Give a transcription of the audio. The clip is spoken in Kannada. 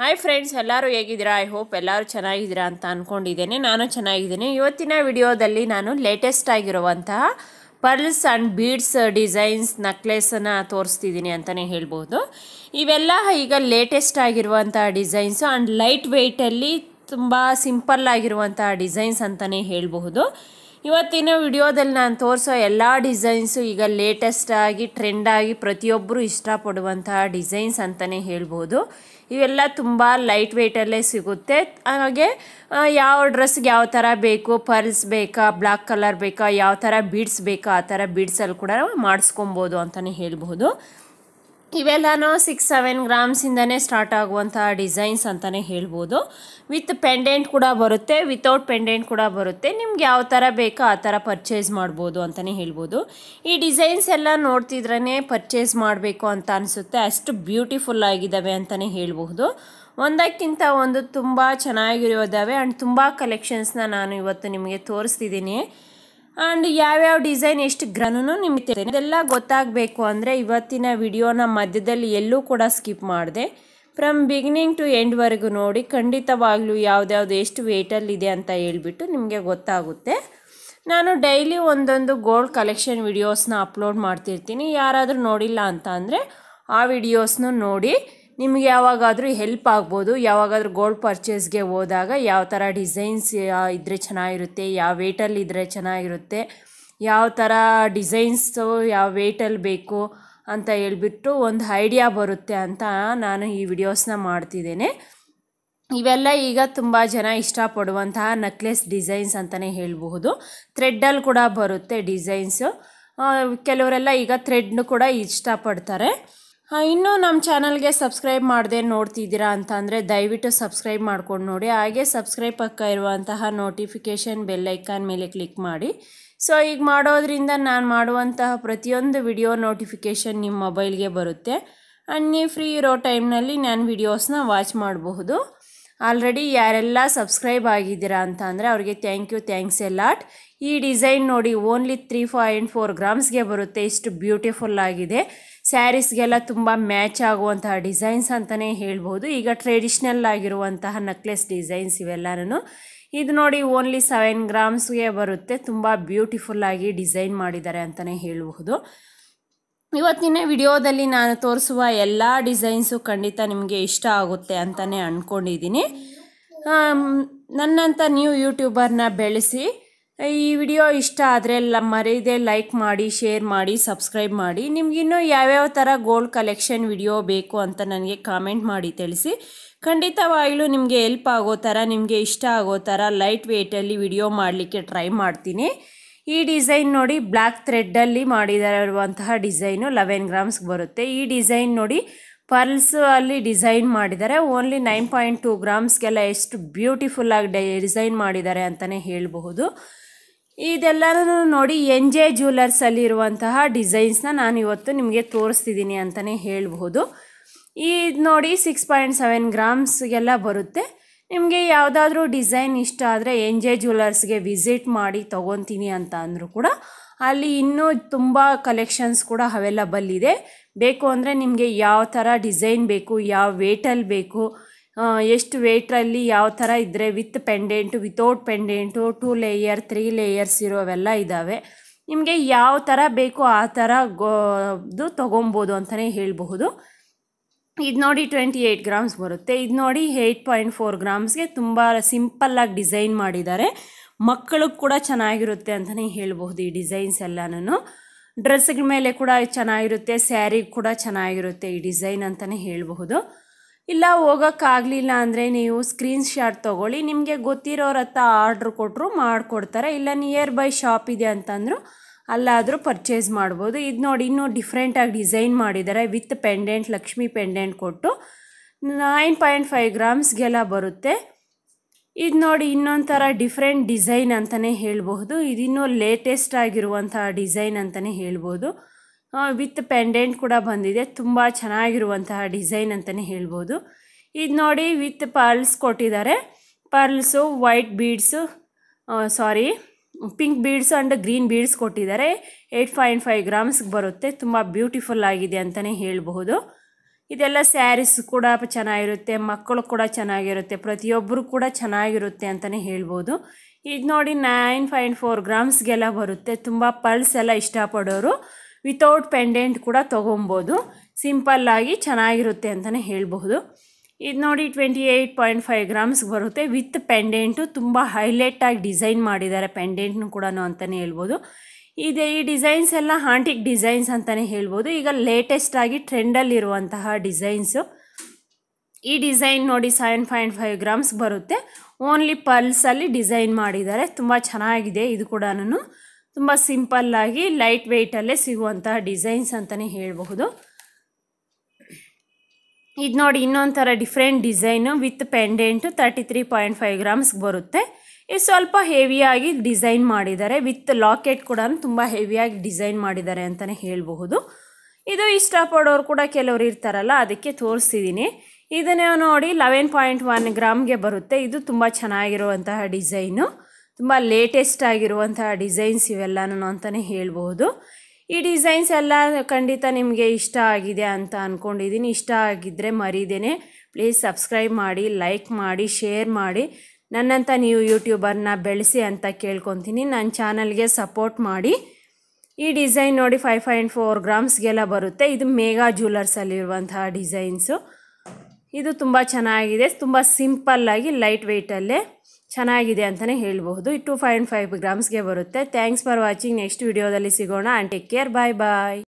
ಹಾಯ್ ಫ್ರೆಂಡ್ಸ್ ಎಲ್ಲರೂ ಹೇಗಿದ್ದೀರಾ ಐ ಹೋಪ್ ಎಲ್ಲರೂ ಚೆನ್ನಾಗಿದ್ದೀರಾ ಅಂತ ಅಂದ್ಕೊಂಡಿದ್ದೇನೆ ನಾನು ಚೆನ್ನಾಗಿದ್ದೀನಿ ಇವತ್ತಿನ ವಿಡಿಯೋದಲ್ಲಿ ನಾನು ಲೇಟೆಸ್ಟ್ ಆಗಿರುವಂತಹ ಪರ್ಲ್ಸ್ ಆ್ಯಂಡ್ ಬೀಡ್ಸ್ ಡಿಸೈನ್ಸ್ ನಕ್ಲೆಸನ್ನು ತೋರಿಸ್ತಿದ್ದೀನಿ ಅಂತಲೇ ಹೇಳ್ಬೋದು ಇವೆಲ್ಲ ಈಗ ಲೇಟೆಸ್ಟ್ ಆಗಿರುವಂಥ ಡಿಸೈನ್ಸು ಆ್ಯಂಡ್ ಲೈಟ್ ವೆಯ್ಟಲ್ಲಿ ತುಂಬ ಸಿಂಪಲ್ ಆಗಿರುವಂಥ ಡಿಸೈನ್ಸ್ ಅಂತಲೇ ಹೇಳಬಹುದು ಇವತ್ತಿನ ವಿಡಿಯೋದಲ್ಲಿ ನಾನು ತೋರಿಸೋ ಎಲ್ಲ ಡಿಸೈನ್ಸು ಈಗ ಲೇಟೆಸ್ಟಾಗಿ ಟ್ರೆಂಡಾಗಿ ಪ್ರತಿಯೊಬ್ಬರು ಇಷ್ಟಪಡುವಂತಹ ಡಿಸೈನ್ಸ್ ಅಂತಲೇ ಹೇಳ್ಬೋದು ಇವೆಲ್ಲ ತುಂಬ ಲೈಟ್ ವೆಯ್ಟಲ್ಲೇ ಸಿಗುತ್ತೆ ಹಾಗೆ ಯಾವ ಡ್ರೆಸ್ಗೆ ಯಾವ ಥರ ಬೇಕು ಪರ್ಲ್ಸ್ ಬೇಕಾ ಬ್ಲ್ಯಾಕ್ ಕಲರ್ ಬೇಕಾ ಯಾವ ಥರ ಬೀಡ್ಸ್ ಬೇಕಾ ಆ ಥರ ಬೀಡ್ಸಲ್ಲಿ ಕೂಡ ಮಾಡಿಸ್ಕೊಬೋದು ಅಂತಲೇ ಹೇಳ್ಬೋದು ಇವೆಲ್ಲನೂ ಸಿಕ್ಸ್ ಸೆವೆನ್ ಗ್ರಾಮ್ಸಿಂದನೇ ಸ್ಟಾರ್ಟ್ ಆಗುವಂತಹ ಡಿಸೈನ್ಸ್ ಅಂತಲೇ ಹೇಳ್ಬೋದು ವಿತ್ ಪೆಂಡೆಂಟ್ ಕೂಡ ಬರುತ್ತೆ ವಿತೌಟ್ ಪೆಂಡೆಂಟ್ ಕೂಡ ಬರುತ್ತೆ ನಿಮ್ಗೆ ಯಾವ ಥರ ಬೇಕೋ ಆ ಥರ ಪರ್ಚೇಸ್ ಮಾಡ್ಬೋದು ಅಂತಲೇ ಹೇಳ್ಬೋದು ಈ ಡಿಸೈನ್ಸ್ ಎಲ್ಲ ನೋಡ್ತಿದ್ರೇ ಪರ್ಚೇಸ್ ಮಾಡಬೇಕು ಅಂತ ಅನಿಸುತ್ತೆ ಅಷ್ಟು ಬ್ಯೂಟಿಫುಲ್ ಆಗಿದ್ದಾವೆ ಅಂತಲೇ ಹೇಳಬಹುದು ಒಂದಕ್ಕಿಂತ ಒಂದು ತುಂಬ ಚೆನ್ನಾಗಿರೋದಾವೆ ಆ್ಯಂಡ್ ತುಂಬ ಕಲೆಕ್ಷನ್ಸ್ನ ನಾನು ಇವತ್ತು ನಿಮಗೆ ತೋರಿಸ್ತಿದ್ದೀನಿ ಆ್ಯಂಡ್ ಯಾವ್ಯಾವ ಡಿಸೈನ್ ಎಷ್ಟು ಗ್ರನೂ ನಿಮಗೆ ಇದೆಲ್ಲ ಗೊತ್ತಾಗಬೇಕು ಅಂದರೆ ಇವತ್ತಿನ ವಿಡಿಯೋನ ಮಧ್ಯದಲ್ಲಿ ಎಲ್ಲೂ ಕೂಡ ಸ್ಕಿಪ್ ಮಾಡಿದೆ ಫ್ರಮ್ ಬಿಗಿನಿಂಗ್ ಟು ಎಂಡ್ವರೆಗೂ ನೋಡಿ ಖಂಡಿತವಾಗ್ಲೂ ಯಾವುದ್ಯಾವ್ದು ಎಷ್ಟು ವೇಟಲ್ಲಿದೆ ಅಂತ ಹೇಳಿಬಿಟ್ಟು ನಿಮಗೆ ಗೊತ್ತಾಗುತ್ತೆ ನಾನು ಡೈಲಿ ಒಂದೊಂದು ಗೋಲ್ಡ್ ಕಲೆಕ್ಷನ್ ವಿಡಿಯೋಸ್ನ ಅಪ್ಲೋಡ್ ಮಾಡ್ತಿರ್ತೀನಿ ಯಾರಾದರೂ ನೋಡಿಲ್ಲ ಅಂತ ಅಂದರೆ ಆ ವಿಡಿಯೋಸ್ನೂ ನೋಡಿ ನಿಮಗೆ ಯಾವಾಗಾದರೂ ಹೆಲ್ಪ್ ಆಗ್ಬೋದು ಯಾವಾಗಾದರೂ ಗೋಲ್ಡ್ ಪರ್ಚೇಸ್ಗೆ ಹೋದಾಗ ಯಾವ ಥರ ಡಿಸೈನ್ಸ್ ಇದ್ದರೆ ಚೆನ್ನಾಗಿರುತ್ತೆ ಯಾವ ವೇಟಲ್ಲಿ ಇದ್ದರೆ ಚೆನ್ನಾಗಿರುತ್ತೆ ಯಾವ ಥರ ಡಿಸೈನ್ಸು ಯಾವ ವೇಟಲ್ಲಿ ಬೇಕು ಅಂತ ಹೇಳ್ಬಿಟ್ಟು ಒಂದು ಐಡಿಯಾ ಬರುತ್ತೆ ಅಂತ ನಾನು ಈ ವಿಡಿಯೋಸ್ನ ಮಾಡ್ತಿದ್ದೇನೆ ಇವೆಲ್ಲ ಈಗ ತುಂಬ ಜನ ಇಷ್ಟಪಡುವಂತಹ ನಕ್ಲೆಸ್ ಡಿಸೈನ್ಸ್ ಅಂತಲೇ ಹೇಳಬಹುದು ಥ್ರೆಡ್ಡಲ್ಲಿ ಕೂಡ ಬರುತ್ತೆ ಡಿಸೈನ್ಸು ಕೆಲವರೆಲ್ಲ ಈಗ ಥ್ರೆಡ್ನು ಕೂಡ ಇಷ್ಟಪಡ್ತಾರೆ ಇನ್ನೂ ನಮ್ಮ ಚಾನಲ್ಗೆ ಸಬ್ಸ್ಕ್ರೈಬ್ ಮಾಡದೆ ನೋಡ್ತಿದ್ದೀರಾ ಅಂತ ಅಂದರೆ ದಯವಿಟ್ಟು ಸಬ್ಸ್ಕ್ರೈಬ್ ಮಾಡ್ಕೊಂಡು ನೋಡಿ ಹಾಗೆ ಸಬ್ಸ್ಕ್ರೈಬ್ ಪಕ್ಕ ಇರುವಂತಹ ನೋಟಿಫಿಕೇಷನ್ ಬೆಲ್ಲೈಕಾನ್ ಮೇಲೆ ಕ್ಲಿಕ್ ಮಾಡಿ ಸೊ ಈಗ ಮಾಡೋದ್ರಿಂದ ನಾನು ಮಾಡುವಂತಹ ಪ್ರತಿಯೊಂದು ವಿಡಿಯೋ ನೋಟಿಫಿಕೇಷನ್ ನಿಮ್ಮ ಮೊಬೈಲ್ಗೆ ಬರುತ್ತೆ ಆ್ಯಂಡ್ ನೀವು ಫ್ರೀ ಇರೋ ಟೈಮ್ನಲ್ಲಿ ನಾನು ವಿಡಿಯೋಸ್ನ ವಾಚ್ ಮಾಡಬಹುದು ಆಲ್ರೆಡಿ ಯಾರೆಲ್ಲ ಸಬ್ಸ್ಕ್ರೈಬ್ ಆಗಿದ್ದೀರಾ ಅಂತ ಅಂದರೆ ಅವರಿಗೆ thank you thanks a lot ಈ ಡಿಸೈನ್ ನೋಡಿ ಓನ್ಲಿ ತ್ರೀ ಪಾಯಿಂಟ್ ಫೋರ್ ಗ್ರಾಮ್ಸ್ಗೆ ಬರುತ್ತೆ ಇಷ್ಟು ಬ್ಯೂಟಿಫುಲ್ ಆಗಿದೆ ಸ್ಯಾರೀಸ್ಗೆಲ್ಲ ತುಂಬ ಮ್ಯಾಚ್ ಆಗುವಂತಹ ಡಿಸೈನ್ಸ್ ಅಂತಲೇ ಹೇಳ್ಬೋದು ಈಗ ಟ್ರೆಡಿಷ್ನಲ್ ಆಗಿರುವಂತಹ ನೆಕ್ಲೆಸ್ ಡಿಸೈನ್ಸ್ ಇವೆಲ್ಲನೂ ಇದು ನೋಡಿ ಓನ್ಲಿ ಸೆವೆನ್ ಗ್ರಾಮ್ಸ್ಗೆ ಬರುತ್ತೆ ತುಂಬ ಬ್ಯೂಟಿಫುಲ್ಲಾಗಿ ಡಿಸೈನ್ ಮಾಡಿದ್ದಾರೆ ಅಂತಲೇ ಹೇಳಬಹುದು ಇವತ್ತಿನ ವಿಡಿಯೋದಲ್ಲಿ ನಾನು ತೋರಿಸುವ ಎಲ್ಲ ಡಿಸೈನ್ಸು ಖಂಡಿತ ನಿಮಗೆ ಇಷ್ಟ ಆಗುತ್ತೆ ಅಂತಲೇ ಅಂದ್ಕೊಂಡಿದ್ದೀನಿ ನನ್ನಂಥ ನ್ಯೂ ಯೂಟ್ಯೂಬರ್ನ ಬೆಳೆಸಿ ಈ ವಿಡಿಯೋ ಇಷ್ಟ ಆದರೆ ಲ ಮರೆಯದೆ ಲೈಕ್ ಮಾಡಿ ಶೇರ್ ಮಾಡಿ ಸಬ್ಸ್ಕ್ರೈಬ್ ಮಾಡಿ ನಿಮಗಿನ್ನೂ ಯಾವ್ಯಾವ ಥರ ಗೋಲ್ಡ್ ಕಲೆಕ್ಷನ್ ವಿಡಿಯೋ ಬೇಕು ಅಂತ ನನಗೆ ಕಾಮೆಂಟ್ ಮಾಡಿ ತಿಳಿಸಿ ಖಂಡಿತವಾಗ್ಲೂ ನಿಮಗೆ ಎಲ್ಪ್ ಆಗೋ ಥರ ನಿಮಗೆ ಇಷ್ಟ ಆಗೋ ಥರ ಲೈಟ್ ವೆಯ್ಟಲ್ಲಿ ವಿಡಿಯೋ ಮಾಡಲಿಕ್ಕೆ ಟ್ರೈ ಮಾಡ್ತೀನಿ ಈ ಡಿಸೈನ್ ನೋಡಿ ಬ್ಲ್ಯಾಕ್ ಥ್ರೆಡ್ಡಲ್ಲಿ ಮಾಡಿದಂತಹ ಡಿಸೈನು ಲೆವೆನ್ ಗ್ರಾಮ್ಸ್ಗೆ ಬರುತ್ತೆ ಈ ಡಿಸೈನ್ ನೋಡಿ ಪರ್ಲ್ಸ್ ಅಲ್ಲಿ ಡಿಸೈನ್ ಮಾಡಿದ್ದಾರೆ ಓನ್ಲಿ ನೈನ್ ಪಾಯಿಂಟ್ ಟೂ ಗ್ರಾಮ್ಸ್ಗೆಲ್ಲ ಎಷ್ಟು ಬ್ಯೂಟಿಫುಲ್ ಆಗಿ ಡಿಸೈನ್ ಮಾಡಿದ್ದಾರೆ ಅಂತಲೇ ಹೇಳಬಹುದು ಇದೆಲ್ಲನೂ ನೋಡಿ ಎನ್ ಜೆ ಜ್ಯುವೆಲರ್ಸಲ್ಲಿ ಇರುವಂತಹ ಡಿಸೈನ್ಸ್ನ ನಾನು ಇವತ್ತು ನಿಮಗೆ ತೋರಿಸ್ತಿದ್ದೀನಿ ಅಂತಲೇ ಹೇಳಬಹುದು ಇದು ನೋಡಿ ಸಿಕ್ಸ್ ಪಾಯಿಂಟ್ ಸೆವೆನ್ ಗ್ರಾಮ್ಸ್ಗೆಲ್ಲ ಬರುತ್ತೆ ನಿಮಗೆ ಯಾವುದಾದ್ರೂ ಡಿಸೈನ್ ಇಷ್ಟ ಆದರೆ ಎನ್ ಜೆ ಜ್ಯುವೆಲರ್ಸ್ಗೆ ವಿಸಿಟ್ ಮಾಡಿ ತೊಗೊತೀನಿ ಅಂತ ಅಂದರೂ ಕೂಡ ಅಲ್ಲಿ ಇನ್ನೂ ತುಂಬ ಕಲೆಕ್ಷನ್ಸ್ ಕೂಡ ಅವೈಲಬಲ್ ಇದೆ ಬೇಕು ಅಂದರೆ ನಿಮಗೆ ಯಾವ ಥರ ಡಿಸೈನ್ ಬೇಕು ಯಾವ ವೇಟಲ್ಲಿ ಬೇಕು ಎಷ್ಟು ವೇಟ್ರಲ್ಲಿ ಯಾವ ಥರ ಇದ್ದರೆ with pendant without pendant two layer three layers ಇರೋವೆಲ್ಲ ಇದ್ದಾವೆ ನಿಮಗೆ ಯಾವ ಥರ ಬೇಕು ಆ ಥರ ಗೋದು ತೊಗೊಬೋದು ಅಂತಲೇ ಹೇಳಬಹುದು ಇದು ನೋಡಿ ಟ್ವೆಂಟಿ ಏಯ್ಟ್ ಗ್ರಾಮ್ಸ್ ಬರುತ್ತೆ ಇದು ನೋಡಿ ಏಯ್ಟ್ ಪಾಯಿಂಟ್ ಫೋರ್ ಗ್ರಾಮ್ಸ್ಗೆ ತುಂಬ ಸಿಂಪಲ್ಲಾಗಿ ಡಿಸೈನ್ ಮಾಡಿದ್ದಾರೆ ಮಕ್ಕಳಿಗೆ ಕೂಡ ಚೆನ್ನಾಗಿರುತ್ತೆ ಅಂತಲೇ ಹೇಳಬಹುದು ಈ ಡಿಸೈನ್ಸ್ ಎಲ್ಲನೂ ಡ್ರೆಸ್ಗಳ ಮೇಲೆ ಕೂಡ ಚೆನ್ನಾಗಿರುತ್ತೆ ಸ್ಯಾರಿಗೆ ಕೂಡ ಚೆನ್ನಾಗಿರುತ್ತೆ ಈ ಡಿಸೈನ್ ಅಂತಲೇ ಹೇಳಬಹುದು ಇಲ್ಲ ಹೋಗೋಕ್ಕಾಗಲಿಲ್ಲ ಅಂದರೆ ನೀವು ಸ್ಕ್ರೀನ್ ಶಾಟ್ ತೊಗೊಳ್ಳಿ ನಿಮಗೆ ಗೊತ್ತಿರೋರ ಹತ್ರ ಆರ್ಡ್ರ್ ಕೊಟ್ಟರು ಮಾಡಿಕೊಡ್ತಾರೆ ಇಲ್ಲ ನಿಯರ್ ಬೈ ಶಾಪ್ ಇದೆ ಅಂತಂದರೂ ಅಲ್ಲಾದರೂ ಪರ್ಚೇಸ್ ಮಾಡ್ಬೋದು ಇದು ನೋಡಿ ಇನ್ನೂ ಡಿಫ್ರೆಂಟಾಗಿ ಡಿಸೈನ್ ಮಾಡಿದ್ದಾರೆ ವಿತ್ ಪೆಂಡೆಂಟ್ ಲಕ್ಷ್ಮಿ ಪೆಂಡೆಂಟ್ ಕೊಟ್ಟು ನೈನ್ ಪಾಯಿಂಟ್ ಫೈವ್ ಗ್ರಾಮ್ಸ್ಗೆಲ್ಲ ಬರುತ್ತೆ ಇದು ನೋಡಿ ಇನ್ನೊಂಥರ ಡಿಫ್ರೆಂಟ್ ಡಿಸೈನ್ ಅಂತಲೇ ಹೇಳ್ಬಹುದು ಇದಿನ್ನೂ ಲೇಟೆಸ್ಟ್ ಆಗಿರುವಂತಹ ಡಿಸೈನ್ ಅಂತಲೇ ಹೇಳ್ಬೋದು ವಿತ್ ಪೆಂಡೆಂಟ್ ಕೂಡ ಬಂದಿದೆ ತುಂಬ ಚೆನ್ನಾಗಿರುವಂತಹ ಡಿಸೈನ್ ಅಂತಲೇ ಹೇಳ್ಬೋದು ಇದು ನೋಡಿ ವಿತ್ ಪರ್ಲ್ಸ್ ಕೊಟ್ಟಿದ್ದಾರೆ pearls white beads sorry pink beads and green beads ಕೊಟ್ಟಿದ್ದಾರೆ ಏಯ್ಟ್ ಪಾಯಿಂಟ್ ಫೈವ್ ಗ್ರಾಮ್ಸ್ಗೆ ಬರುತ್ತೆ ತುಂಬ ಬ್ಯೂಟಿಫುಲ್ ಆಗಿದೆ ಅಂತಲೇ ಹೇಳಬಹುದು ಇದೆಲ್ಲ ಸ್ಯಾರೀಸ್ ಕೂಡ ಚೆನ್ನಾಗಿರುತ್ತೆ ಮಕ್ಕಳು ಕೂಡ ಚೆನ್ನಾಗಿರುತ್ತೆ ಪ್ರತಿಯೊಬ್ಬರು ಕೂಡ ಚೆನ್ನಾಗಿರುತ್ತೆ ಅಂತಲೇ ಹೇಳ್ಬೋದು ಇದು ನೋಡಿ ನೈನ್ ಪಾಯಿಂಟ್ ಫೋರ್ ಗ್ರಾಮ್ಸ್ಗೆಲ್ಲ ಬರುತ್ತೆ ತುಂಬ ಪಲ್ಸ್ ಎಲ್ಲ ಇಷ್ಟಪಡೋರು ವಿತೌಟ್ ಪೆಂಡೆಂಟ್ ಕೂಡ ತೊಗೊಬೋದು ಸಿಂಪಲ್ಲಾಗಿ ಚೆನ್ನಾಗಿರುತ್ತೆ ಅಂತಲೇ ಹೇಳ್ಬಹುದು ಇದು ನೋಡಿ ಟ್ವೆಂಟಿ ಏಯ್ಟ್ ಪಾಯಿಂಟ್ ಫೈವ್ ಗ್ರಾಮ್ಸ್ಗೆ ಬರುತ್ತೆ ವಿತ್ ಪೆಂಡೆಂಟು ತುಂಬ ಹೈಲೈಟಾಗಿ ಡಿಸೈನ್ ಮಾಡಿದ್ದಾರೆ ಪೆಂಡೆಂಟ್ನು ಕೂಡ ಅಂತಲೇ ಹೇಳ್ಬೋದು ಇದೆ ಈ ಡಿಸೈನ್ಸ್ ಎಲ್ಲ ಹಾಂಟಿಕ್ ಡಿಸೈನ್ಸ್ ಅಂತಲೇ ಹೇಳ್ಬೋದು ಈಗ ಲೇಟೆಸ್ಟಾಗಿ ಟ್ರೆಂಡಲ್ಲಿರುವಂತಹ ಡಿಸೈನ್ಸು ಈ ಡಿಸೈನ್ ನೋಡಿ ಸೆವೆನ್ ಪಾಯಿಂಟ್ ಫೈವ್ ಗ್ರಾಮ್ಸ್ ಬರುತ್ತೆ ಓನ್ಲಿ ಪಲ್ಸಲ್ಲಿ ಡಿಸೈನ್ ಮಾಡಿದ್ದಾರೆ ತುಂಬ ಚೆನ್ನಾಗಿದೆ ಇದು ಕೂಡ ತುಂಬ ಸಿಂಪಲ್ಲಾಗಿ ಲೈಟ್ ವೆಯ್ಟಲ್ಲೇ ಸಿಗುವಂತಹ ಡಿಸೈನ್ಸ್ ಅಂತಲೇ ಹೇಳಬಹುದು ಇದು ನೋಡಿ ಇನ್ನೊಂಥರ different design with pendant thirty three point five ಗ್ರಾಮ್ಸ್ಗೆ ಬರುತ್ತೆ ಇದು ಸ್ವಲ್ಪ ಹೆವಿಯಾಗಿ ಡಿಸೈನ್ ಮಾಡಿದ್ದಾರೆ ವಿತ್ ಲಾಕೆಟ್ ಕೂಡ ತುಂಬ ಹೆವಿಯಾಗಿ ಡಿಸೈನ್ ಮಾಡಿದ್ದಾರೆ ಅಂತಲೇ ಹೇಳಬಹುದು ಇದು ಇಷ್ಟಪಡೋರು ಕೂಡ ಕೆಲವರು ಇರ್ತಾರಲ್ಲ ಅದಕ್ಕೆ ತೋರಿಸಿದ್ದೀನಿ ಇದನ್ನೇ ನೋಡಿ ಲೆವೆನ್ ಪಾಯಿಂಟ್ ಒನ್ ಗ್ರಾಮ್ಗೆ ಬರುತ್ತೆ ಇದು ತುಂಬ ಚೆನ್ನಾಗಿರುವಂತಹ ಡಿಸೈನು ತುಂಬ ಲೇಟೆಸ್ಟ್ ಆಗಿರುವಂತಹ ಡಿಸೈನ್ಸ್ ಇವೆಲ್ಲನೂ ಅಂತಲೇ ಹೇಳ್ಬೋದು ಈ ಡಿಸೈನ್ಸ್ ಎಲ್ಲ ಖಂಡಿತ ನಿಮಗೆ ಇಷ್ಟ ಆಗಿದೆ ಅಂತ ಅಂದ್ಕೊಂಡಿದ್ದೀನಿ ಇಷ್ಟ ಆಗಿದ್ದರೆ ಮರೀದೇನೆ ಪ್ಲೀಸ್ ಸಬ್ಸ್ಕ್ರೈಬ್ ಮಾಡಿ ಲೈಕ್ ಮಾಡಿ ಶೇರ್ ಮಾಡಿ ನನ್ನಂಥ ನೀವು ಯೂಟ್ಯೂಬರ್ನ ಬೆಳೆಸಿ ಅಂತ ಕೇಳ್ಕೊತೀನಿ ನನ್ನ ಚಾನಲ್ಗೆ ಸಪೋರ್ಟ್ ಮಾಡಿ ಈ ಡಿಸೈನ್ ನೋಡಿ ಫೈವ್ ಪಾಯಿಂಟ್ ಫೋರ್ ಗ್ರಾಮ್ಸ್ಗೆಲ್ಲ ಬರುತ್ತೆ ಇದು ಮೇಘಾ ಜ್ಯೂಲರ್ಸಲ್ಲಿರುವಂತಹ ಡಿಸೈನ್ಸು ಇದು ತುಂಬ ಚೆನ್ನಾಗಿದೆ ತುಂಬ ಸಿಂಪಲ್ಲಾಗಿ ಲೈಟ್ ವೆಯ್ಟಲ್ಲೇ ಚೆನ್ನಾಗಿದೆ ಅಂತಲೇ ಹೇಳ್ಬಹುದು ಟೂ ಫೈವ್ ಪಾಯಿಂಟ್ ಫೈವ್ ಗ್ರಾಮ್ಸ್ಗೆ ಬರುತ್ತೆ ಥ್ಯಾಂಕ್ಸ್ ಫಾರ್ ವಾಚಿಂಗ್ ನೆಕ್ಸ್ಟ್ ವಿಡಿಯೋದಲ್ಲಿ ಸಿಗೋಣ and take care bye bye